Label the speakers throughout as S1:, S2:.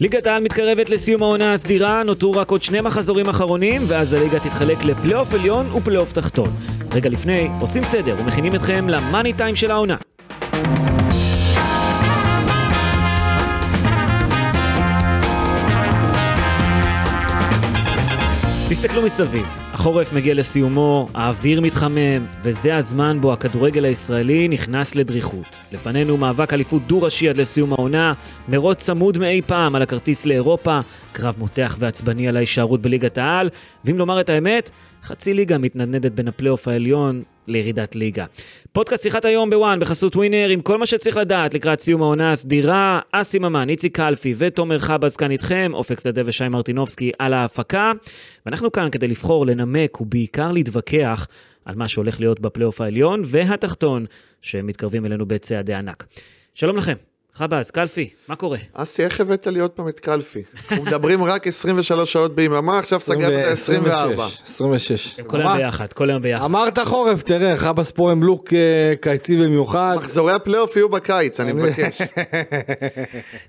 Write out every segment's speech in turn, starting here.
S1: ליגת העל מתקרבת לסיום העונה הסדירה, נותרו רק עוד שני מחזורים אחרונים, ואז הליגה תתחלק לפלייאוף עליון ופלייאוף תחתון. רגע לפני, עושים סדר ומכינים אתכם למאני טיים של העונה. תסתכלו מסביב. החורף מגיע לסיומו, האוויר מתחמם, וזה הזמן בו הכדורגל הישראלי נכנס לדריכות. לפנינו מאבק אליפות דו-ראשי עד לסיום העונה, מרוץ צמוד מאי פעם על הכרטיס לאירופה, קרב מותח ועצבני על ההישארות בליגת העל, ואם לומר את האמת, חצי ליגה מתנדנדת בין הפלייאוף העליון לירידת ליגה. פודקאסט שיחת היום בוואן בחסות ווינר עם כל מה שצריך לדעת לקראת סיום העונה הסדירה. אסי ממן, איציק קלפי ותומר חבאז כאן איתכם, אופק שדה ושי מרטינובסקי על ההפקה. ואנחנו כאן כדי לבחור, לנמק ובעיקר להתווכח על מה שהולך להיות בפלייאוף העליון והתחתון, שמתקרבים אלינו בצעדי ענק. שלום לכם, חבאז,
S2: קלפי, מה קורה? אסי, איך הבאת לי עוד פעם את קלפי? אנחנו מדברים רק 23 שעות ביממה, עכשיו סגרת 24
S3: 26. כל היום ביחד, כל היום ביחד. אמרת חורף, תראה, חבאז פה הם לוק אה, קיצי במיוחד. מחזורי הפלייאוף יהיו בקיץ, אני מבקש.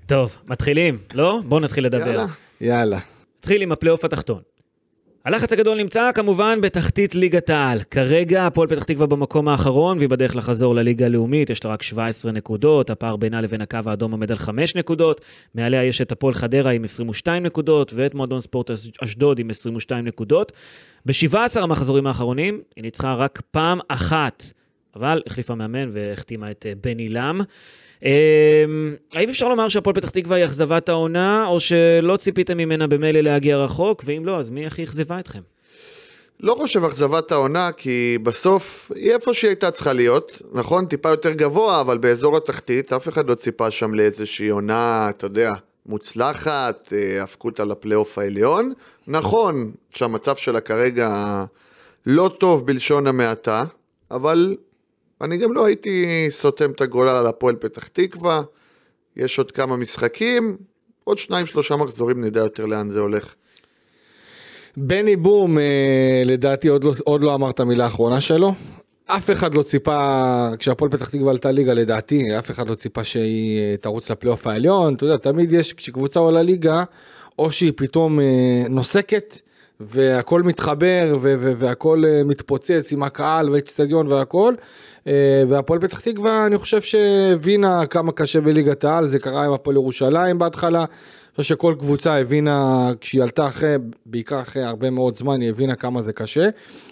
S3: טוב,
S1: מתחילים, לא? בואו נתחיל לדבר. יאללה. נתחיל עם הפלייאוף התחתון. הלחץ הגדול נמצא כמובן בתחתית ליגת העל. כרגע הפועל פתח תקווה במקום האחרון והיא בדרך לחזור לליגה הלאומית, יש לה רק 17 נקודות, הפער בינה לבין הקו האדום עומד על 5 נקודות, מעליה יש את הפועל חדרה עם 22 נקודות ואת מועדון ספורט אשדוד עם 22 נקודות. ב-17 המחזורים האחרונים היא ניצחה רק פעם אחת, אבל החליפה מאמן והחתימה את אה, בני לם. אמ, האם אפשר לומר שהפועל פתח תקווה היא אכזבת העונה, או שלא ציפיתם ממנה במילא להגיע רחוק, ואם לא, אז מי הכי אכזבה אתכם?
S2: לא חושב אכזבת העונה, כי בסוף היא איפה שהיא הייתה צריכה להיות, נכון? טיפה יותר גבוה, אבל באזור התחתית, אף אחד לא ציפה שם לאיזושהי עונה, אתה יודע, מוצלחת, אה, הפקות על הפלייאוף העליון. נכון שהמצב שלה כרגע לא טוב בלשון המעטה, אבל אני גם לא הייתי סותם את הגולל על הפועל פתח תקווה, יש עוד כמה משחקים, עוד שניים שלושה מחזורים נדע יותר לאן זה הולך.
S3: בני בום, אה, לדעתי עוד לא, עוד לא אמר את המילה האחרונה שלו. אף אחד לא ציפה, כשהפועל פתח תקווה עלתה ליגה לדעתי, אף אחד לא ציפה שהיא אה, תרוץ לפלייאוף העליון, אתה יודע, תמיד יש, כשקבוצה עולה ליגה, או שהיא פתאום אה, נוסקת, והכל מתחבר ו- ו- והכל אה, מתפוצץ עם הקהל והאצטדיון והכל. אה, והפועל פתח תקווה, אני חושב שהבינה כמה קשה בליגת העל, זה קרה עם הפועל ירושלים בהתחלה. אני חושב שכל קבוצה הבינה, כשהיא עלתה אחרי, בעיקר אחרי הרבה מאוד זמן, היא הבינה כמה זה קשה.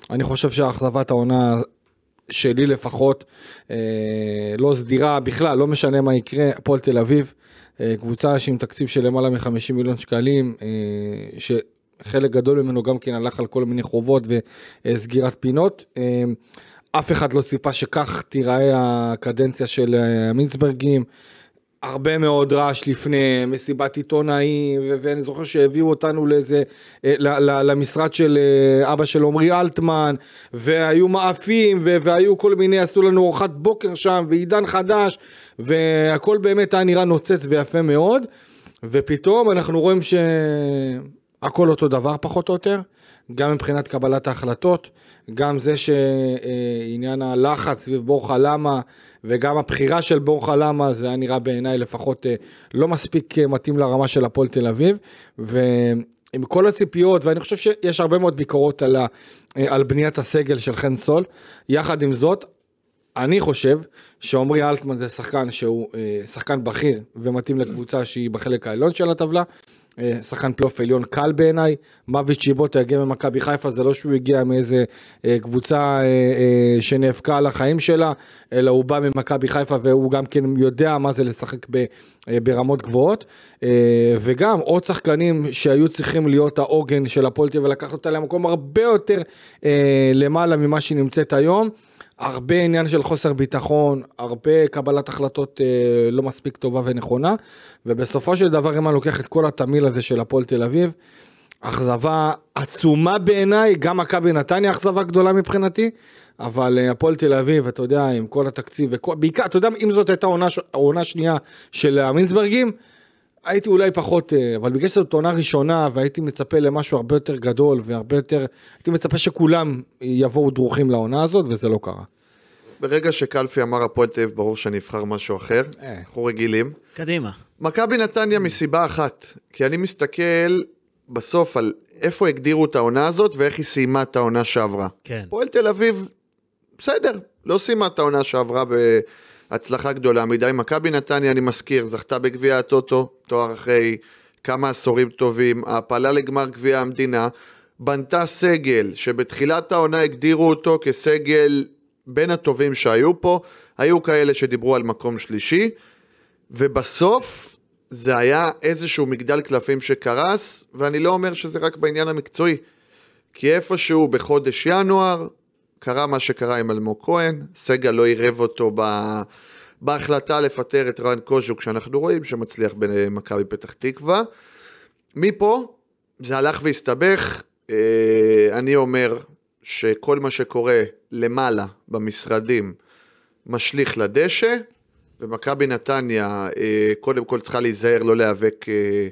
S3: אני חושב שהאכזבת העונה שלי לפחות, אה, לא סדירה בכלל, לא משנה מה יקרה, הפועל תל אביב, אה, קבוצה שעם תקציב של למעלה מ-50 מיליון שקלים, אה, חלק גדול ממנו גם כן הלך על כל מיני חובות וסגירת פינות. אמ, אף אחד לא ציפה שכך תיראה הקדנציה של המינצברגים. אה, הרבה מאוד רעש לפני מסיבת עיתונאים, ואני זוכר שהביאו אותנו לאיזה, אה, למשרד של אה, אבא של עמרי אלטמן, והיו מאפים, והיו כל מיני, עשו לנו ארוחת בוקר שם, ועידן חדש, והכל באמת היה נראה נוצץ ויפה מאוד, ופתאום אנחנו רואים ש... הכל אותו דבר פחות או יותר, גם מבחינת קבלת ההחלטות, גם זה שעניין הלחץ סביב בורחה למה וגם הבחירה של בורחה למה זה היה נראה בעיניי לפחות אה, לא מספיק אה, מתאים לרמה של הפועל תל אביב. ו... עם כל הציפיות, ואני חושב שיש הרבה מאוד ביקורות על, ה, אה, על בניית הסגל של חן סול. יחד עם זאת, אני חושב שעמרי אלטמן זה שחקן שהוא שחקן בכיר ומתאים לקבוצה שהיא בחלק העליון של הטבלה. אה, שחקן פלייאוף עליון קל בעיניי, מוויץ' שיבוט הגיע ממכבי חיפה, זה לא שהוא הגיע מאיזה אה, קבוצה אה, שנאבקה על החיים שלה, אלא הוא בא ממכבי חיפה והוא גם כן יודע מה זה לשחק ברמות גבוהות, וגם עוד שחקנים שהיו צריכים להיות העוגן של הפולטי ולקחת אותה למקום הרבה יותר למעלה ממה שהיא נמצאת היום. הרבה עניין של חוסר ביטחון, הרבה קבלת החלטות אה, לא מספיק טובה ונכונה, ובסופו של דבר, אם אני לוקח את כל התמיל הזה של הפועל תל אביב, אכזבה עצומה בעיניי, גם מכבי נתניה אכזבה גדולה מבחינתי, אבל אה, הפועל תל אביב, אתה יודע, עם כל התקציב, וכל, בעיקר, אתה יודע, אם זאת הייתה עונה, עונה שנייה של המינצברגים, הייתי אולי פחות, אה, אבל בגלל שזאת עונה ראשונה והייתי מצפה למשהו הרבה יותר גדול והרבה יותר, הייתי מצפה שכולם יבואו דרוכים לעונה הזאת וזה לא קרה.
S2: ברגע שקלפי אמר הפועל תל אביב, ברור שאני אבחר משהו אחר, אה. אנחנו רגילים. קדימה. מכבי נתניה מסיבה אחת, כי אני מסתכל בסוף על איפה הגדירו את העונה הזאת ואיך היא סיימה את העונה שעברה. כן. פועל תל אביב, בסדר, לא סיימה את העונה שעברה ב... הצלחה גדולה מדי. מכבי נתניה, אני מזכיר, זכתה בגביע הטוטו, תואר אחרי כמה עשורים טובים, העפלה לגמר גביע המדינה, בנתה סגל שבתחילת העונה הגדירו אותו כסגל בין הטובים שהיו פה, היו כאלה שדיברו על מקום שלישי, ובסוף זה היה איזשהו מגדל קלפים שקרס, ואני לא אומר שזה רק בעניין המקצועי, כי איפשהו בחודש ינואר, קרה מה שקרה עם אלמוג כהן, סגל לא עירב אותו ב... בהחלטה לפטר את רן קוז'וק, שאנחנו רואים שמצליח במכבי פתח תקווה. מפה זה הלך והסתבך, אה, אני אומר שכל מה שקורה למעלה במשרדים משליך לדשא, ומכבי נתניה אה, קודם כל צריכה להיזהר לא להיאבק אה,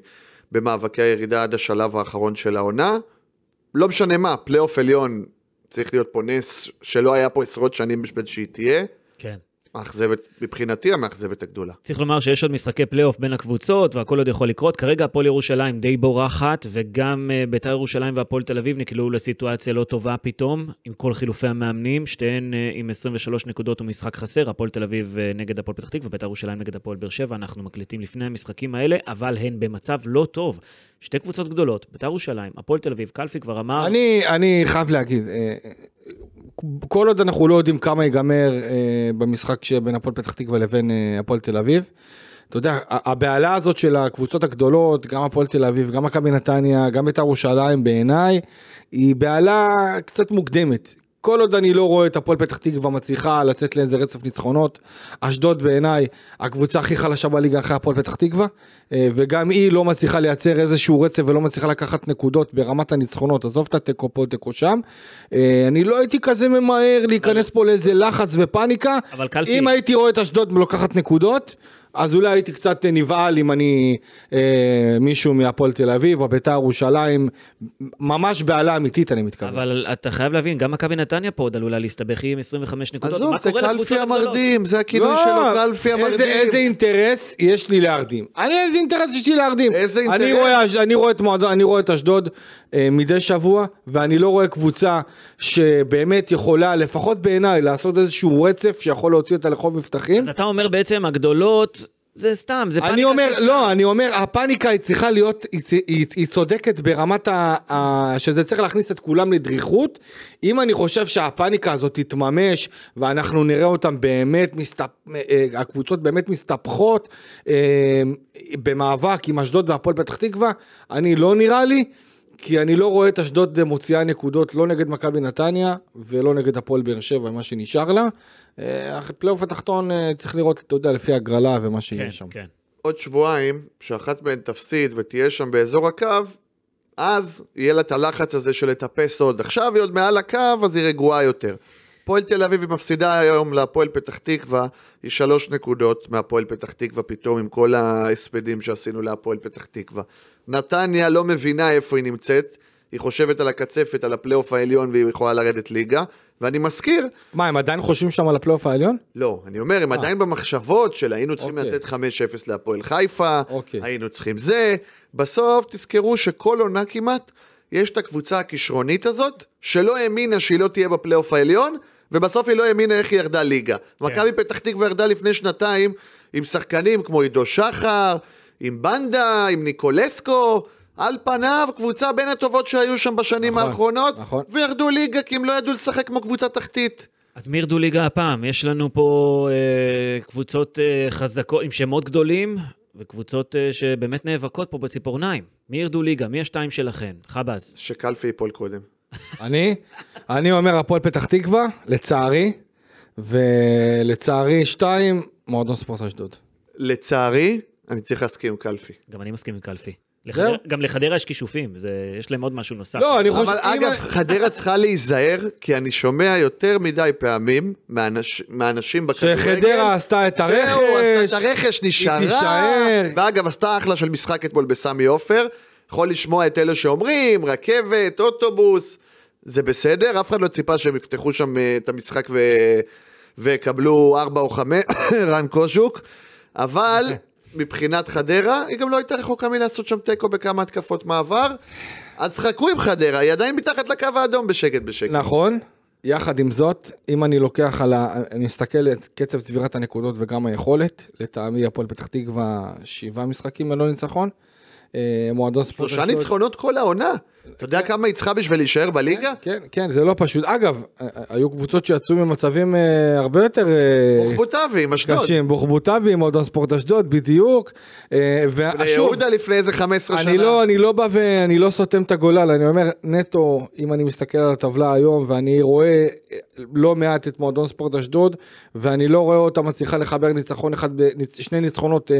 S2: במאבקי הירידה עד השלב האחרון של העונה. לא משנה מה, פלייאוף עליון צריך להיות פה נס שלא היה פה עשרות שנים בשביל שהיא תהיה. כן. מאכזבת, מבחינתי המאכזבת הגדולה.
S1: צריך לומר שיש עוד משחקי פלייאוף בין הקבוצות והכל עוד יכול לקרות. כרגע הפועל ירושלים די בורחת, וגם אה, בית"ר ירושלים והפועל תל אביב נקלעו לסיטואציה לא טובה פתאום, עם כל חילופי המאמנים, שתיהן אה, עם 23 נקודות ומשחק חסר, הפועל תל אביב אה, נגד הפועל פתח תקווה, בית"ר ירושלים נגד הפועל באר שבע, אנחנו מקליטים לפני המשחקים האלה, אבל הן במצב לא טוב. שתי קבוצות גדולות, בית"ר ירושלים, הפועל תל אביב, קלפי
S3: כבר אמר... אני, אני חייב להגיד, אה, אה, כל עוד אנחנו לא יודעים כמה ייגמר אה, במשחק שבין הפועל פתח תקווה לבין הפועל תל אביב, אתה יודע, הבהלה הזאת של הקבוצות הגדולות, גם הפועל תל אביב, גם מכבי נתניה, גם בית"ר ירושלים, בעיניי, היא בהלה קצת מוקדמת. כל עוד אני לא רואה את הפועל פתח תקווה מצליחה לצאת לאיזה רצף ניצחונות, אשדוד בעיניי הקבוצה הכי חלשה בליגה אחרי הפועל פתח תקווה, אה, וגם היא לא מצליחה לייצר איזשהו רצף ולא מצליחה לקחת נקודות ברמת הניצחונות, עזוב את התיקו פה, תיקו שם. אה, אני לא הייתי כזה ממהר להיכנס פה לאיזה לחץ ופאניקה, אם הייתי רואה את אשדוד לוקחת נקודות. אז אולי הייתי קצת נבהל אם אני אה, מישהו מהפועל תל אביב או ביתר ירושלים, ממש בעלה אמיתית אני מתכוון.
S1: אבל אתה חייב להבין, גם מכבי נתניה פה עוד עלולה להסתבך עם 25 נקודות. עזוב, זה
S3: קלפי המרדים, זה הכינוי לא, שלו, קלפי המרדים. איזה, איזה אינטרס יש לי להרדים? אני איזה אינטרס יש לי להרדים. איזה אינטרס? אני רואה, אני רואה את אשדוד אה, מדי שבוע, ואני לא רואה קבוצה שבאמת יכולה, לפחות בעיניי, לעשות איזשהו רצף שיכול להוציא אותה לחוב מבטחים. אז אתה אומר בעצם
S1: הגדולות... זה סתם, זה פאניקה. אני אומר,
S3: שסתם. לא, אני אומר, הפאניקה היא צריכה להיות, היא, היא, היא צודקת ברמת ה, ה... שזה צריך להכניס את כולם לדריכות. אם אני חושב שהפאניקה הזאת תתממש, ואנחנו נראה אותם באמת, מסתפ... אה, הקבוצות באמת מסתבכות אה, במאבק עם אשדוד והפועל פתח תקווה, אני לא נראה לי כי אני לא רואה את אשדוד מוציאה נקודות לא נגד מכבי נתניה ולא נגד הפועל באר שבע, מה שנשאר לה. אה, פלייאוף התחתון אה, צריך לראות, אתה יודע, לפי הגרלה ומה שיהיה כן, שם. כן.
S2: עוד שבועיים, שאחת מהן תפסיד ותהיה שם באזור הקו, אז יהיה לה את הלחץ הזה של לטפס עוד. עכשיו היא עוד מעל הקו, אז היא רגועה יותר. הפועל תל אביב היא מפסידה היום להפועל פתח תקווה, היא שלוש נקודות מהפועל פתח תקווה פתאום עם כל ההספדים שעשינו להפועל פתח תקווה. נתניה לא מבינה איפה היא נמצאת, היא חושבת על הקצפת, על הפלייאוף העליון והיא יכולה לרדת ליגה. ואני מזכיר...
S3: מה, הם עדיין חושבים שם על הפלייאוף העליון?
S2: לא, אני אומר, הם אה. עדיין במחשבות של היינו צריכים אוקיי. לתת 5-0 להפועל חיפה, אוקיי. היינו צריכים זה. בסוף תזכרו שכל עונה כמעט, יש את הקבוצה הכישרונית הזאת, שלא האמינה שהיא לא תהיה בפלייאוף העליון, ובסוף היא לא האמינה איך היא ירדה ליגה. כן. מכבי פתח תקווה ירדה לפני שנתיים עם שחקנים כמו עידו שחר, עם בנדה, עם ניקולסקו. על פניו, קבוצה בין הטובות שהיו שם בשנים נכון, האחרונות, נכון. וירדו ליגה כי הם לא ידעו לשחק כמו קבוצה תחתית.
S1: אז מי ירדו ליגה הפעם? יש לנו פה אה, קבוצות אה, חזקות עם שמות גדולים, וקבוצות אה, שבאמת נאבקות פה בציפורניים. מי ירדו ליגה? מי השתיים שלכם?
S3: חבאז. שקלפי ייפול קודם. אני? אני אומר הפועל פתח תקווה, לצערי, ולצערי שתיים, מועדון ספורט אשדוד.
S2: לצערי, אני צריך
S1: להסכים עם קלפי. גם אני מסכים עם קלפי. גם לחדרה יש כישופים, יש להם עוד משהו נוסף. לא, אני חושב...
S2: אבל אגב, חדרה צריכה להיזהר, כי אני שומע יותר מדי פעמים מאנשים בכדורגל. שחדרה עשתה את הרכש. זהו, עשתה את הרכש, נשארה. היא תישאר. ואגב, עשתה אחלה של משחק אתמול בסמי עופר. יכול לשמוע את אלה שאומרים, רכבת, אוטובוס. זה בסדר, אף אחד לא ציפה שהם יפתחו שם אה, את המשחק ו... ויקבלו ארבע או חמש, רן קוז'וק, אבל מבחינת חדרה, היא גם לא הייתה רחוקה מלעשות שם תיקו בכמה התקפות מעבר, אז חכו עם חדרה, היא עדיין מתחת לקו האדום בשקט בשקט.
S3: נכון, יחד עם זאת, אם אני לוקח על ה... אני מסתכל על קצב צבירת הנקודות וגם היכולת, לטעמי הפועל פתח תקווה שבעה משחקים ללא ניצחון. אה, מועדון ספורט... שלושה ניצחונות כל העונה. אתה יודע כמה היא
S2: צריכה בשביל להישאר בליגה? כן, כן,
S3: כן זה לא פשוט. אגב, אה, אה, היו קבוצות שיצאו ממצבים אה, הרבה יותר... בוחבוטבים, אשדוד. קשים, בוחבוטבי עם מועדון אשדוד, בדיוק. ויהודה
S2: לפני איזה 15
S3: שנה. אני לא, אני לא בא ואני לא סותם את הגולל, אני אומר, נטו, אם אני מסתכל על הטבלה היום, ואני רואה לא מעט את מועדון ספורט אשדוד, ואני לא רואה אותה מצליחה לחבר ניצחון אחד, שני ניצחונות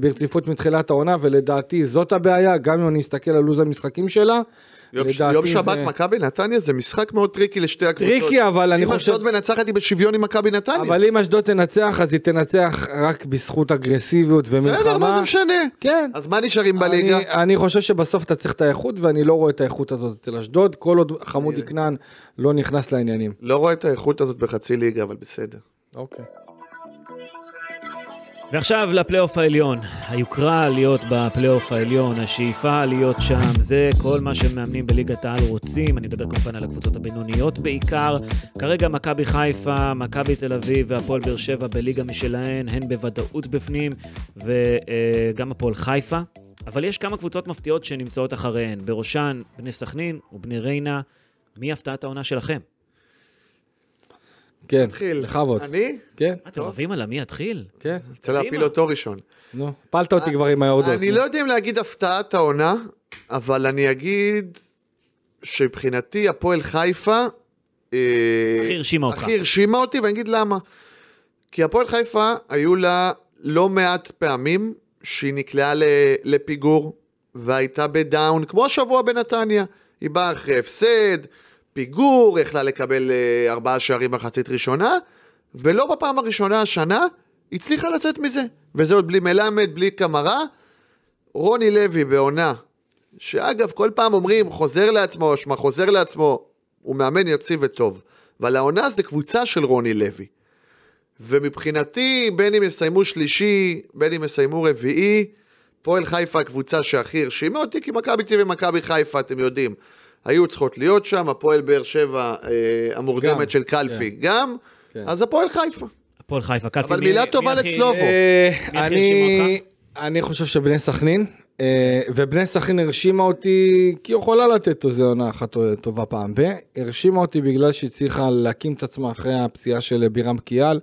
S3: ברציפות מתחילת העונה, ולדעתי זאת הבעיה, גם אם אני אסתכל על לו"ז המשחקים שלה. יום, יום שבת זה...
S2: מכבי נתניה זה משחק מאוד טריקי לשתי הקבוצות. טריקי אבל אני חושב... אם אשדוד מנצחת
S3: היא בשוויון עם מכבי נתניה. אבל אם אשדוד תנצח אז היא תנצח רק בזכות אגרסיביות ומלחמה. בסדר, מה זה משנה? כן. אז מה נשארים בליגה? אני, אני חושב שבסוף אתה צריך את האיכות ואני לא רואה את האיכות הזאת אצל אשדוד, כל עוד חמודי אה. כנען לא נכנס לעניינים. לא רואה את האיכות הזאת בחצי ליגה אבל בסדר. אוקיי. Okay.
S1: ועכשיו לפלייאוף העליון. היוקרה להיות בפלייאוף העליון, השאיפה להיות שם, זה כל מה שמאמנים בליגת העל רוצים. אני מדבר כמובן על הקבוצות הבינוניות בעיקר. כרגע מכבי חיפה, מכבי תל אביב והפועל באר שבע בליגה משלהן, הן בוודאות בפנים, וגם הפועל חיפה. אבל יש כמה קבוצות מפתיעות שנמצאות אחריהן, בראשן בני סכנין ובני ריינה. מי הפתעת העונה שלכם?
S3: כן, תתחיל. בכבוד. אני? כן. אתם אוהבים על המי התחיל? כן. אני רוצה להפיל אותו ראשון. נו, הפלת אותי אה, כבר עם ההודות. אני לא
S2: יודע אם להגיד הפתעת העונה, אבל אני אגיד שמבחינתי הפועל חיפה... אה, הכי הרשימה אותך. הכי הרשימה אותי, ואני אגיד למה. כי הפועל חיפה, היו לה לא מעט פעמים שהיא נקלעה לפיגור, והייתה בדאון, כמו השבוע בנתניה. היא באה אחרי הפסד, פיגור, יכלה לקבל אה, ארבעה שערים מחצית ראשונה, ולא בפעם הראשונה השנה הצליחה לצאת מזה. וזה עוד בלי מלמד, בלי קמרה. רוני לוי בעונה, שאגב, כל פעם אומרים, חוזר לעצמו, שמע, חוזר לעצמו, הוא מאמן יציב וטוב. אבל העונה זה קבוצה של רוני לוי. ומבחינתי, בין אם יסיימו שלישי, בין אם יסיימו רביעי, פועל חיפה הקבוצה שהכי הרשימה אותי, כי מכבי טבעי ומכבי חיפה, אתם יודעים. היו צריכות להיות שם, הפועל באר שבע אה, המורדמת של קלפי כן. גם, כן. אז הפועל חיפה.
S3: הפועל חיפה, קלפי. אבל מילה טובה לצלובו. אה, אני אני חושב שבני סכנין, אה, ובני סכנין הרשימה אותי, כי היא יכולה לתת איזה עונה אחת טובה פעם ב. הרשימה אותי בגלל שהיא צריכה להקים את עצמה אחרי הפציעה של בירם קיאל.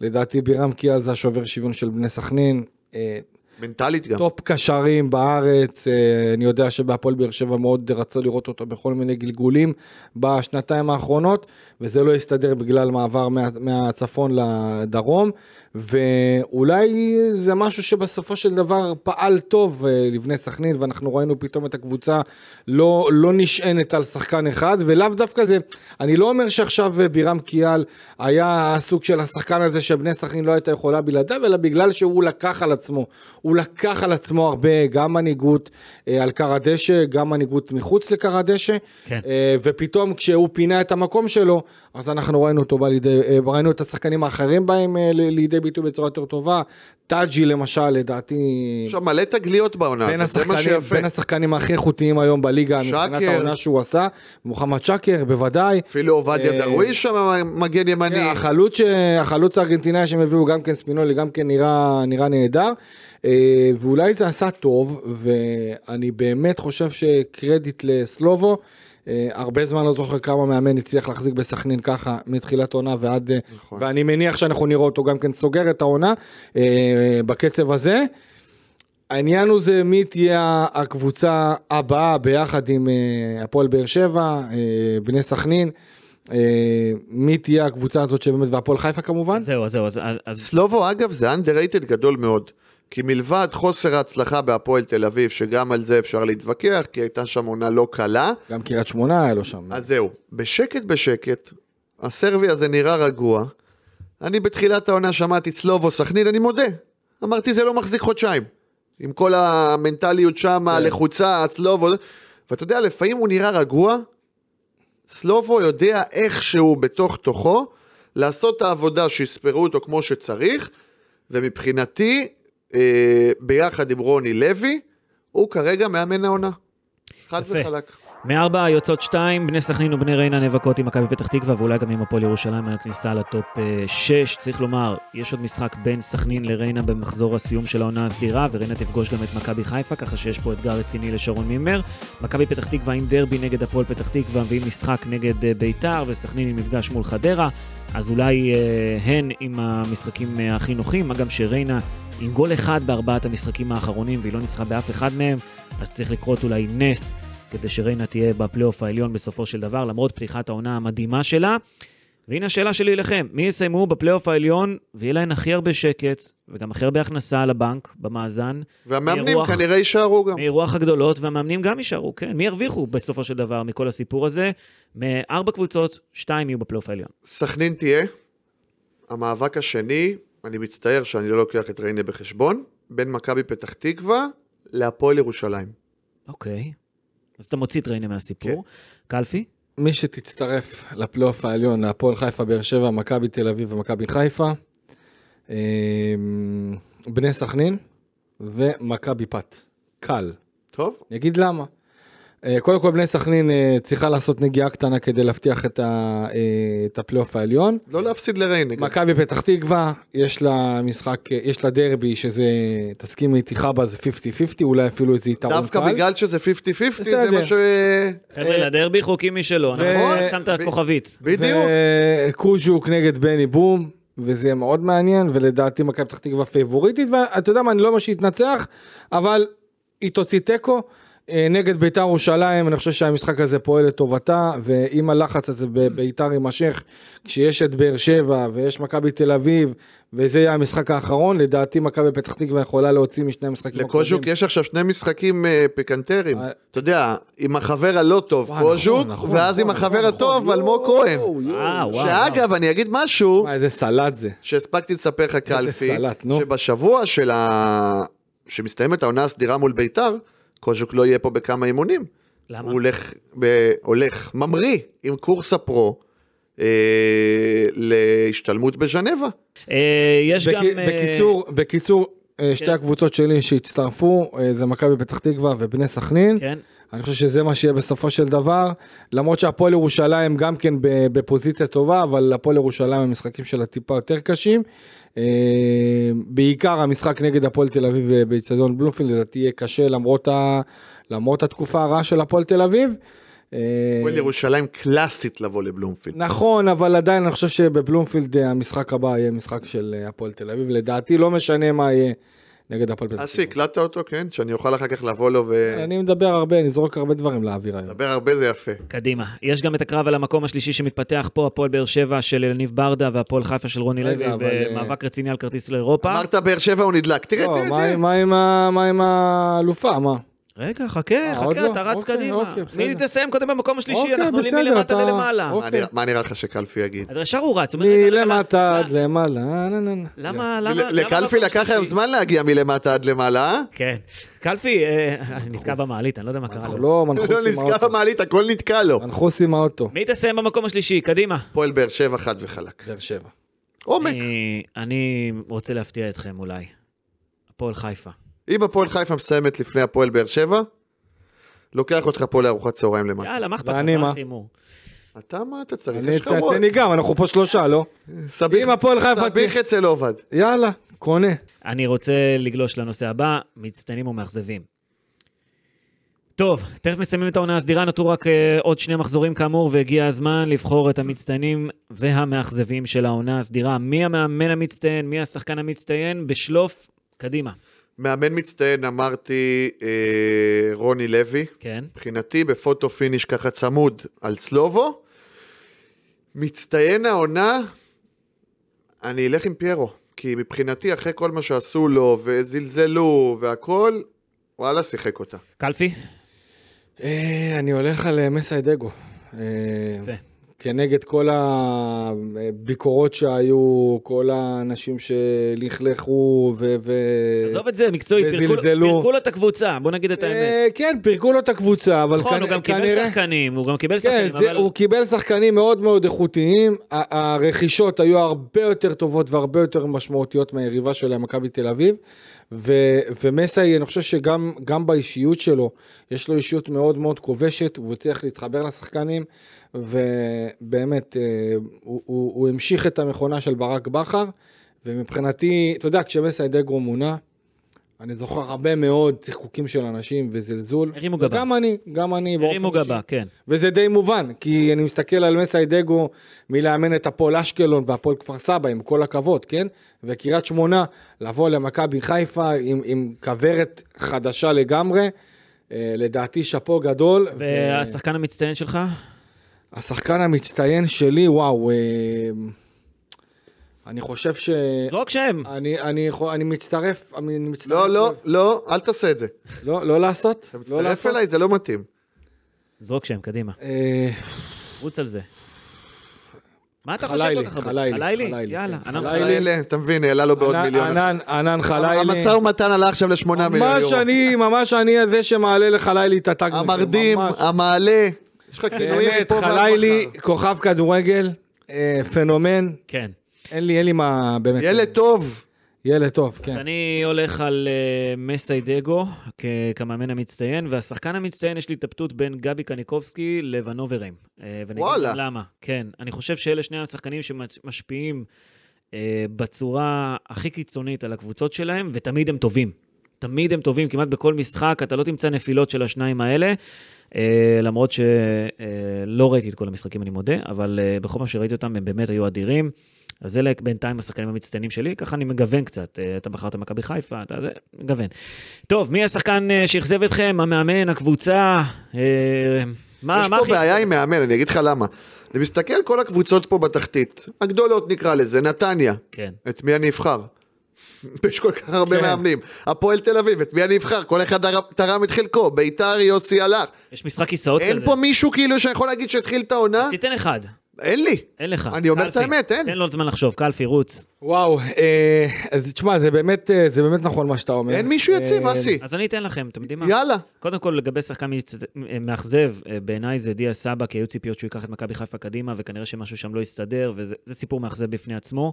S3: לדעתי בירם קיאל זה השובר שוויון של בני סכנין. אה, מנטלית גם. טופ קשרים בארץ, אה, אני יודע שבהפועל באר שבע מאוד רצו לראות אותו בכל מיני גלגולים בשנתיים האחרונות, וזה לא הסתדר בגלל מעבר מה, מהצפון לדרום, ואולי זה משהו שבסופו של דבר פעל טוב אה, לבני סכנין, ואנחנו ראינו פתאום את הקבוצה לא, לא נשענת על שחקן אחד, ולאו דווקא זה, אני לא אומר שעכשיו אה, בירם קיאל היה הסוג של השחקן הזה שבני סכנין לא הייתה יכולה בלעדיו, אלא בגלל שהוא לקח על עצמו. הוא לקח על עצמו הרבה, גם מנהיגות אה, על קר הדשא, גם מנהיגות מחוץ לקר הדשא, כן. אה, ופתאום כשהוא פינה את המקום שלו, אז אנחנו ראינו אותו בא לידי, אה, ראינו את השחקנים האחרים באים אה, לידי ביטוי בצורה יותר טובה, טאג'י למשל, לדעתי... יש שם מלא
S2: תגליות בעונה, בין זה מה שיפה. בין
S3: השחקנים הכי איכותיים היום בליגה, מבחינת העונה שהוא עשה, מוחמד שקר בוודאי. אפילו עובדיה אה, דרוויש שם מגן ימני. החלוץ, החלוץ הארגנטינאי שהם הביאו גם כן ספינולי, גם כן נראה, נראה נהדר. אה, אה, ואולי זה עשה טוב, ואני באמת חושב שקרדיט לסלובו, אה, הרבה זמן לא זוכר כמה מאמן הצליח להחזיק בסכנין ככה מתחילת עונה ועד, אה, נכון. ואני מניח שאנחנו נראה אותו גם כן סוגר את העונה בקצב הזה. העניין הוא זה מי תהיה הקבוצה הבאה ביחד עם הפועל באר שבע, בני סכנין. מי תהיה הקבוצה הזאת שבאמת, והפועל חיפה כמובן? זהו, זהו, אז...
S2: סלובו אגב זה underrated גדול מאוד. כי מלבד חוסר ההצלחה בהפועל תל אביב, שגם על זה אפשר להתווכח, כי הייתה שם עונה לא קלה. גם קריית שמונה היה לו שם. אז זהו, בשקט בשקט, הסרבי הזה נראה רגוע. אני בתחילת העונה שמעתי סלובו סכנין, אני מודה. אמרתי, זה לא מחזיק חודשיים. עם כל המנטליות שם, כן. הלחוצה, הסלובו. ואתה יודע, לפעמים הוא נראה רגוע, סלובו יודע איכשהו בתוך תוכו לעשות את העבודה שיספרו אותו כמו שצריך, ומבחינתי אה, ביחד עם רוני לוי, הוא כרגע מאמן העונה. חד יפה. וחלק.
S1: מארבע יוצאות שתיים, בני סכנין ובני ריינה נאבקות עם מכבי פתח תקווה ואולי גם עם הפועל ירושלים על הכניסה לטופ אה, שש. צריך לומר, יש עוד משחק בין סכנין לריינה במחזור הסיום של העונה הסדירה, וריינה תפגוש גם את מכבי חיפה, ככה שיש פה אתגר רציני לשרון מימר. מכבי פתח תקווה עם דרבי נגד הפועל פתח תקווה ועם משחק נגד אה, ביתר, וסכנין עם מפגש מול חדרה. אז אולי אה, הן עם המשחקים הכי נוחים, מה גם שריינה עם גול אחד בארבעת המשחקים האחרונים והיא לא ניצחה באף אחד מהם, אז צריך לקרות אולי נס כדי שריינה תהיה בפלייאוף העליון בסופו של דבר, למרות פתיחת העונה המדהימה שלה. והנה השאלה שלי אליכם, מי יסיימו בפלייאוף העליון ויהיה להם הכי הרבה שקט וגם הכי הרבה הכנסה לבנק במאזן? והמאמנים מירוח, כנראה יישארו גם. מאירוח הגדולות והמאמנים גם יישארו, כן. מי ירוויחו בסופו של דבר מכל הסיפור הזה? מארבע קבוצות, שתיים יהיו בפלייאוף העליון.
S2: סכנין תהיה, המאבק השני אני מצטער שאני לא לוקח את ריינה בחשבון, בין מכבי פתח תקווה להפועל ירושלים.
S3: אוקיי. אז אתה מוציא את ריינה מהסיפור. כן. קלפי? מי שתצטרף לפלייאוף העליון, להפועל חיפה, באר שבע, מכבי תל אביב ומכבי חיפה, אמ, בני סכנין ומכבי פת. קל. טוב. אני אגיד למה. אה, קודם כל בני סכנין אה, צריכה לעשות נגיעה קטנה כדי להבטיח את, אה, את הפלייאוף העליון. לא להפסיד לריינה. כן. מכבי פתח תקווה, יש לה משחק, יש לה דרבי שזה, תסכים איתי חבא, זה 50-50, אולי אפילו איזה יתרון קל. דווקא בגלל
S2: שזה 50-50 זה מה ש... חבר'ה, לדרבי חוקי
S1: משלו, נכון? שמת כוכבית. בדיוק.
S3: וקוז'וק נגד בני בום. וזה יהיה מאוד מעניין, ולדעתי מכבי פתח תקווה פייבוריטית, ואתה יודע מה, אני לא אומר שהיא תנצח, אבל היא תוציא תיקו. אה, נגד ביתר ירושלים, אני חושב שהמשחק הזה פועל לטובתה, ואם הלחץ הזה בביתר יימשך, כשיש את באר שבע ויש מכבי תל אביב, וזה יהיה המשחק האחרון, לדעתי מכבי פתח תקווה יכולה להוציא משני המשחקים הקודמים. לקוז'וק
S2: יש עכשיו שני משחקים אה, פיקנטרים, אה, אתה יודע, עם החבר הלא טוב נכון, קוז'וק, נכון, ואז עם נכון, החבר הטוב אלמוג כהן. שאגב, אני אגיד משהו, איזה סלט זה. שהספקתי לספר לך קלפי, שבשבוע של ה... שמסתיימת העונה הסדירה מול ביתר, קוז'וק לא יהיה פה בכמה אימונים. למה? הוא הולך, ב, הולך ממריא עם קורס הפרו. אה, להשתלמות בז'נבה.
S3: אה, יש בק, גם... אה, בקיצור, אה... בקיצור, שתי כן. הקבוצות שלי שהצטרפו, אה, זה מכבי פתח תקווה ובני סכנין. כן. אני חושב שזה מה שיהיה בסופו של דבר, למרות שהפועל ירושלים גם כן בפוזיציה טובה, אבל הפועל ירושלים המשחקים שלה טיפה יותר קשים. אה, בעיקר המשחק נגד הפועל תל אביב אה, באיצטדיון בלומפילד, לדעתי יהיה קשה למרות, ה... למרות התקופה הרעה של הפועל תל אביב. אה, הפועל ירושלים קלאסית לבוא
S2: לבלומפילד. נכון,
S3: אבל עדיין אני חושב שבבלומפילד המשחק הבא יהיה משחק של הפועל תל אביב, לדעתי לא משנה מה יהיה. נגד הפועל פתח תקווה. אסי,
S2: הקלטת אותו, כן? שאני אוכל אחר כך לבוא לו ו... אני
S3: מדבר הרבה, אני זרוק הרבה דברים לאוויר היום. מדבר
S2: הרבה זה יפה.
S3: קדימה.
S1: יש גם את הקרב על המקום השלישי שמתפתח פה, הפועל באר שבע של אלניב ברדה והפועל חיפה של רוני לוי, במאבק אה, רציני על כרטיס
S3: לאירופה. אמרת
S2: באר שבע הוא נדלק, תראה,
S3: לא, תראה, תראה. מה עם האלופה, מה? רגע, חכה, אה, חכה, לא? אתה
S1: רץ אוקיי, קדימה. אוקיי, מי תסיים קודם במקום השלישי, אוקיי, אנחנו עולים מלמטה
S2: ללמעלה. מה נראה לך שקלפי יגיד?
S3: אז ישר הוא רץ. מלמטה עד למעלה.
S2: למה, למה? לקלפי לקח היום זמן להגיע מלמטה עד למעלה. אה? כן.
S1: קלפי אה, נתקע במעלית, אני
S2: לא יודע מה קרה לו.
S3: לא נתקע לא במעלית, הכל נתקע לו. מנחוס עם האוטו.
S2: מי תסיים במקום השלישי? קדימה. פועל באר שבע חד וחלק. באר שבע.
S1: עומק. אני רוצה להפתיע אתכם אולי. הפועל חיפה.
S2: אם הפועל חיפה מסיימת לפני הפועל באר שבע, לוקח אותך פה לארוחת צהריים למטה. יאללה, מה אכפת לך? אתה מה אתה צריך? יש לך אני, תן לי גם, אנחנו פה שלושה, לא? סביח, אם הפועל חיפה... סביח אצל לא עובד.
S1: יאללה, קונה. אני רוצה לגלוש לנושא הבא, מצטיינים ומאכזבים. טוב, תכף מסיימים את העונה הסדירה, נותרו רק uh, עוד שני מחזורים כאמור, והגיע הזמן לבחור את המצטיינים והמאכזבים של העונה הסדירה. מי המאמן המצטיין, מי השחקן המצטיין, בשלוף, קדימה.
S2: מאמן מצטיין, אמרתי אה, רוני לוי. כן. מבחינתי בפוטו פיניש ככה צמוד על סלובו. מצטיין העונה, אני אלך עם פיירו. כי מבחינתי, אחרי כל מה שעשו לו, וזלזלו, והכול, וואלה, שיחק אותה.
S3: קלפי? אה, אני הולך על אה, מסיידגו. אה, יפה. אה, כנגד כל הביקורות שהיו, כל האנשים שלכלכו ו... עזוב את זה, מקצועי, פירקו לו את
S1: הקבוצה, בוא נגיד את האמת. אה,
S3: כן, פירקו לו את הקבוצה, אבל כנראה... נכון, הוא גם קיבל שחקנים, הוא גם קיבל כן, שחקנים, אבל... הוא קיבל שחקנים מאוד מאוד איכותיים, הרכישות היו הרבה יותר טובות והרבה יותר משמעותיות מהיריבה שלהם, מכבי תל אביב. ו- ומסאי, אני חושב שגם באישיות שלו, יש לו אישיות מאוד מאוד כובשת, והוא הצליח להתחבר לשחקנים, ובאמת, אה, הוא, הוא, הוא המשיך את המכונה של ברק בכר, ומבחינתי, אתה יודע, כשמסאי דגרו מונה, אני זוכר הרבה מאוד צחקוקים של אנשים וזלזול. הרימו גבה. גם אני, גם אני באופן אישי. הרימו גבה, כן. וזה די מובן, כי אני מסתכל על מסי דגו מלאמן את הפועל אשקלון והפועל כפר סבא, עם כל הכבוד, כן? וקריית שמונה, לבוא למכבי חיפה עם, עם כוורת חדשה לגמרי, אה, לדעתי שאפו גדול. והשחקן ו... המצטיין שלך? השחקן המצטיין שלי, וואו, אה, אני חושב ש... זרוק שם. אני, אני, אני מצטרף, אני מצטרף. לא, לא, לא, אל תעשה את זה. לא, לא לעשות? אתה לא מצטרף לא אליי,
S1: זה לא מתאים. זרוק שם, קדימה. אה, רוץ על זה. מה אתה חושב כל כך הרבה? חלילי, חלילי. כן. יאללה, ענן חלילי.
S2: אתה מבין, העלה לו בעוד מיליון. ענן ענן, חלילי. המשא ומתן עלה עכשיו לשמונה מיליון יורו. ממש
S3: אני, ממש אני הזה שמעלה לחלילי את הטאג. המרדים, המעלה. יש לך כינויים פה. ועד חלילי, כוכב כדורגל, אה, פנומן. כן. אין לי, אין לי מה באמת... ילד טוב. ילד טוב, כן. אז
S1: אני הולך על uh, אה, מסיידגו כ- כמאמן המצטיין, והשחקן המצטיין, יש לי התלבטות בין גבי קניקובסקי לבנוברים. Uh, אה, וואלה. למה, כן. אני חושב שאלה שני השחקנים שמשפיעים uh, בצורה הכי קיצונית על הקבוצות שלהם, ותמיד הם טובים. תמיד הם טובים, כמעט בכל משחק, אתה לא תמצא נפילות של השניים האלה. Uh, למרות שלא uh, ראיתי את כל המשחקים, אני מודה, אבל uh, בכל פעם שראיתי אותם, הם באמת היו אדירים. אז אלה בינתיים השחקנים המצטיינים שלי, ככה אני מגוון קצת. אה, אתה בחרת מכבי חיפה, אתה זה, מגוון. טוב, מי השחקן אה, שאכזב אתכם? המאמן, הקבוצה? אה, מה, יש מה פה בעיה
S2: עם מאמן, אני אגיד לך למה. אני מסתכל כל הקבוצות פה בתחתית, הגדולות נקרא לזה, נתניה. כן. את מי אני אבחר? יש כל כך הרבה כן. מאמנים. הפועל תל אביב, את מי אני אבחר? כל אחד תרם את חלקו, ביתר יוסי הלך. יש משחק כיסאות כזה. אין פה מישהו כאילו שיכול להגיד שהתחיל את העונה? תיתן אחד. אין לי. אין לך.
S1: אני אומר את האמת,
S3: אין. תן לו זמן לחשוב, קלפי, רוץ. וואו, אה, אז תשמע, זה באמת, אה, זה באמת נכון מה שאתה אומר. אין מישהו יציב, אה, אסי.
S1: אז אני אתן לכם, אתם יודעים מה? יאללה. קודם כל, לגבי שחקן מאכזב, אה, בעיניי זה דיה סבא, כי היו ציפיות שהוא ייקח את מכבי חיפה קדימה, וכנראה שמשהו שם לא יסתדר, וזה סיפור מאכזב בפני עצמו.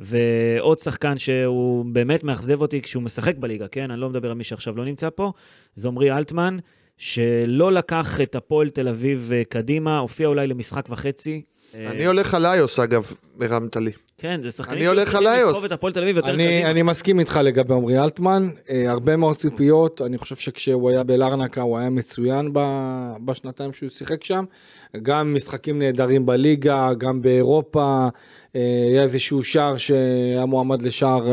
S1: ועוד שחקן שהוא באמת מאכזב אותי כשהוא משחק בליגה, כן? אני לא מדבר על מי שעכשיו לא נמצא פה, זה עמרי אלטמן. שלא לקח את הפועל תל אביב קדימה, הופיע אולי למשחק וחצי, אה, אני
S2: הולך על איוס,
S3: אגב, הרמת לי.
S2: כן, זה שחקנים אני
S1: לסחוב את הפועל תל אביב יותר קדימה.
S3: אני מסכים איתך לגבי עמרי אלטמן, אה, הרבה מאוד ציפיות, אני חושב שכשהוא היה בלרנקה הוא היה מצוין בשנתיים שהוא שיחק שם, גם משחקים נהדרים בליגה, גם באירופה, אה, היה איזשהו שער שהיה מועמד לשער,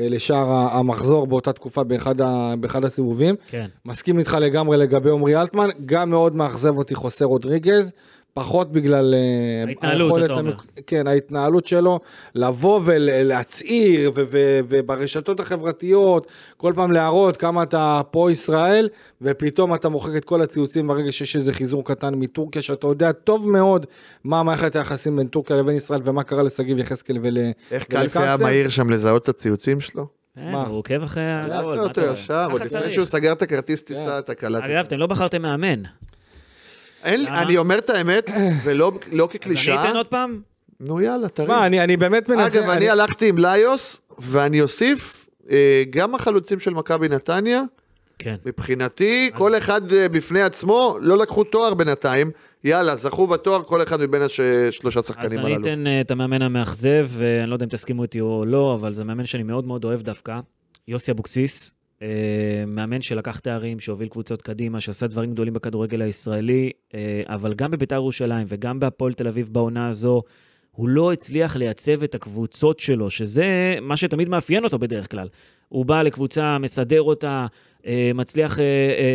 S3: לשער המחזור באותה תקופה באחד, ה, באחד הסיבובים. כן. מסכים איתך לגמרי לגבי עמרי אלטמן, גם מאוד מאכזב אותי חוסר רודריגז. פחות בגלל... אה, ההתנהלות, אתה אומר. המק... כן, ההתנהלות שלו, לבוא ולהצהיר, וברשתות החברתיות, כל פעם להראות כמה אתה פה ישראל, ופתאום אתה מוחק את כל הציוצים ברגע שיש איזה חיזור קטן מטורקיה, שאתה יודע טוב מאוד מה מערכת היחסים בין טורקיה לבין ישראל, ומה קרה לשגיב יחזקאל ול... איך קלפי היה מהיר
S2: שם לזהות את הציוצים שלו? כן,
S1: מה? הוא עוקב אחרי הגול. קלטת אותו ישר, עוד לפני שהוא
S2: סגר את הכרטיס טיסה, כן. אתה קלטת. אגב, אתם לא בחרתם מאמן. אין, אני אומר את האמת, ולא לא כקלישה. אז אני אתן עוד פעם? נו יאללה, תראי. מה, אני, אני באמת מנסה... אגב, אני, אני הלכתי עם ליוס, ואני אוסיף, אה, גם החלוצים של מכבי נתניה, כן. מבחינתי, אז... כל אחד אה, בפני עצמו, לא לקחו תואר בינתיים, יאללה, זכו בתואר כל אחד מבין השלושה שחקנים הללו. אז
S1: אני אתן uh, את המאמן המאכזב, ואני אה, לא יודע אם תסכימו איתי או לא, אבל זה מאמן שאני מאוד מאוד אוהב דווקא, יוסי אבוקסיס. אה, מאמן שלקח תארים, שהוביל קבוצות קדימה, שעשה דברים גדולים בכדורגל הישראלי, אה, אבל גם בביתר ירושלים וגם בהפועל תל אביב בעונה הזו, הוא לא הצליח לייצב את הקבוצות שלו, שזה מה שתמיד מאפיין אותו בדרך כלל. הוא בא לקבוצה, מסדר אותה, אה, מצליח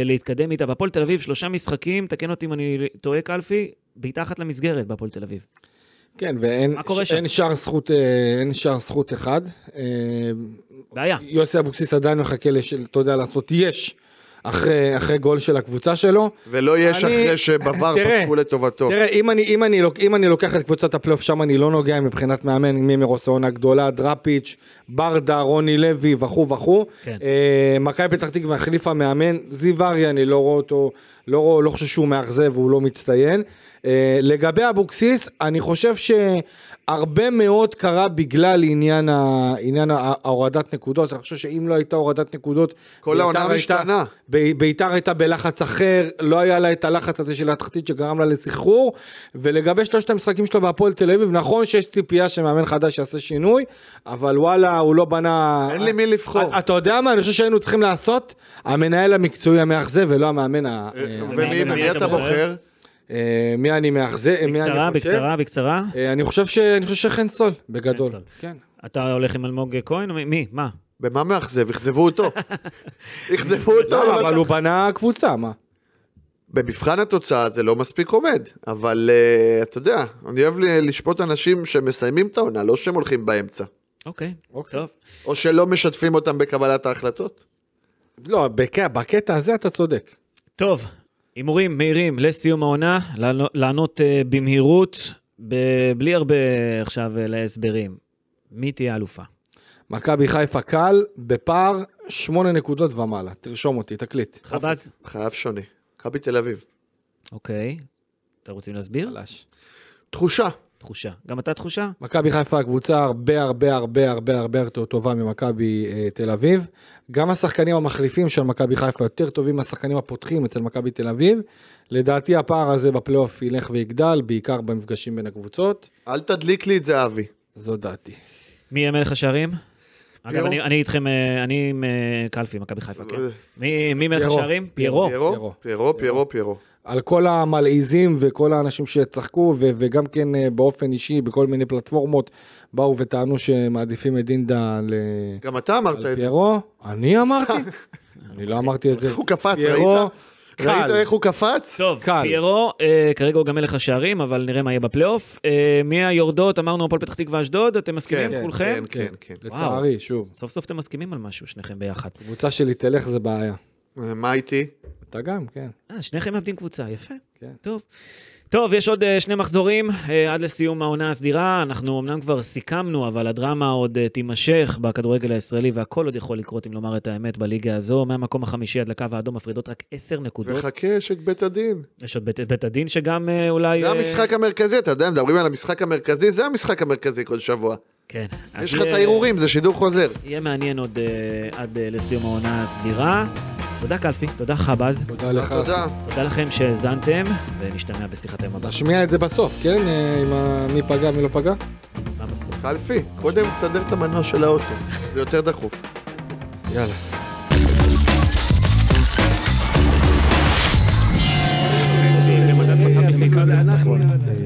S1: להתקדם איתה. בהפועל תל אביב, שלושה משחקים, תקן אותי אם אני טועה, קלפי,
S3: בעיטה אחת למסגרת בהפועל תל אביב. כן, ואין אין שער זכות, אה, אין שער זכות אחד. אה, בעיה. יוסי אבוקסיס עדיין מחכה, לש, אתה יודע, לעשות יש. אחרי, אחרי גול של הקבוצה שלו. ולא יש אני, אחרי שבבר פסקו
S2: לטובתו. תראה,
S3: אם אני, אם, אני, אם אני לוקח את קבוצת הפלייאוף, שם אני לא נוגע מבחינת מאמן, מימרוס העונה הגדולה, דראפיץ', ברדה, רוני לוי וכו' וכו'. כן. אה, מכבי פתח תקווה החליפה מאמן, זיו אריה, אני לא רואה אותו, לא, לא חושב שהוא מאכזב, והוא לא מצטיין. Uh, לגבי אבוקסיס, אני חושב שהרבה מאוד קרה בגלל עניין, ה, עניין ההורדת נקודות. אני חושב שאם לא הייתה הורדת נקודות... כל העונה משתנה. ביתר הייתה בלחץ אחר, לא היה לה את הלחץ הזה של התחתית שגרם לה לסחרור. ולגבי שלושת המשחקים שלו בהפועל תל אביב, נכון שיש ציפייה שמאמן חדש יעשה שינוי, אבל וואלה, הוא לא בנה... אין לי מי לבחור. אתה יודע מה, אני חושב שהיינו צריכים לעשות, המנהל המקצועי המאכזב ולא המאמן ה...
S2: אה, כן. ומי כן. כן. אתה בוחר?
S3: אה, מי אני מאכזב, בקצרה, בקצרה, בקצרה. אה, אני חושב שחן סול, בגדול.
S2: אתה הולך עם אלמוג כהן? מי? מה? במה מאכזב? אכזבו אותו. אכזבו
S3: אותו. לא, אבל הוא בנה קבוצה, מה?
S2: במבחן התוצאה זה לא מספיק עומד, אבל uh, אתה יודע, אני אוהב לשפוט אנשים שמסיימים את העונה, לא שהם הולכים באמצע. אוקיי, okay, אוקיי. okay. טוב. או שלא משתפים אותם בקבלת ההחלטות. לא, בק...
S3: בקטע הזה אתה צודק.
S1: טוב, הימורים מהירים לסיום העונה, לענות אה, במהירות, בלי הרבה עכשיו אה, להסברים. מי תהיה
S3: האלופה? מכבי חיפה קל, בפער, שמונה נקודות ומעלה. תרשום אותי, תקליט. חב"ס? חייב שונה. מכבי תל אביב. אוקיי. אתם רוצים
S2: להסביר? חלש.
S3: תחושה, תחושה. גם אתה תחושה? מכבי חיפה קבוצה הרבה הרבה הרבה הרבה הרבה יותר טובה ממכבי אה, תל אביב. גם השחקנים המחליפים של מכבי חיפה יותר טובים מהשחקנים הפותחים אצל מכבי תל אביב. לדעתי הפער הזה בפלייאוף ילך ויגדל, בעיקר במפגשים בין הקבוצות. אל תדליק לי את זה, אבי. זו דעתי. מי
S1: יהיה מלך השערים? אגב, אני אני איתכם, אה, אני עם אה, קלפי, מכבי חיפה, כן.
S3: מי
S2: מי מלך השערים? פיירו. פיירו, פיירו, פיירו.
S3: על כל המלעיזים וכל האנשים שצחקו, וגם כן אה, באופן אישי, בכל מיני פלטפורמות, באו וטענו שמעדיפים את דינדה על גם אתה אמרת את זה. פיירו? אני אמרתי? אני לא אמרתי את זה. הוא קפץ, ראית? קל. ראית איך
S1: הוא קפץ? טוב, קל. פיירו, אה, כרגע הוא גם מלך השערים, אבל נראה מה יהיה בפלייאוף. אה, היורדות, אמרנו הפועל פתח תקווה אשדוד, אתם מסכימים כן, כולכם? כן, כן, כן. לצערי, שוב. סוף סוף אתם מסכימים על משהו, שניכם ביחד. קבוצה שלי תלך זה בעיה. מה איתי? אתה גם, כן. אה, שניכם מאבדים קבוצה, יפה. כן. טוב. טוב, יש עוד אה, שני מחזורים אה, עד לסיום העונה הסדירה. אנחנו אמנם כבר סיכמנו, אבל הדרמה עוד אה, תימשך בכדורגל הישראלי, והכל עוד יכול לקרות, אם לומר את האמת, בליגה הזו. מהמקום החמישי עד לקו האדום מפרידות רק עשר נקודות. וחכה, יש את בית הדין. יש עוד בית, בית הדין שגם אולי... זה המשחק
S2: המרכזי, אתה יודע, מדברים על המשחק המרכזי, זה המשחק המרכזי כל שבוע.
S1: כן. יש לך את הערעורים, זה שידור חוזר. יהיה מעניין עוד עד לסיום העונה הסדירה.
S3: תודה קלפי, תודה חבאז. תודה לך. תודה לכם שהאזנתם,
S2: ונשתמע בשיחת... אתם.
S3: תשמיע את זה בסוף, כן? אה, עם מי פגע, מי לא פגע?
S2: מה בסוף? קלפי, קודם תסדר את המנוע של האוטו, זה יותר דחוף.
S3: יאללה.
S1: אוקיי,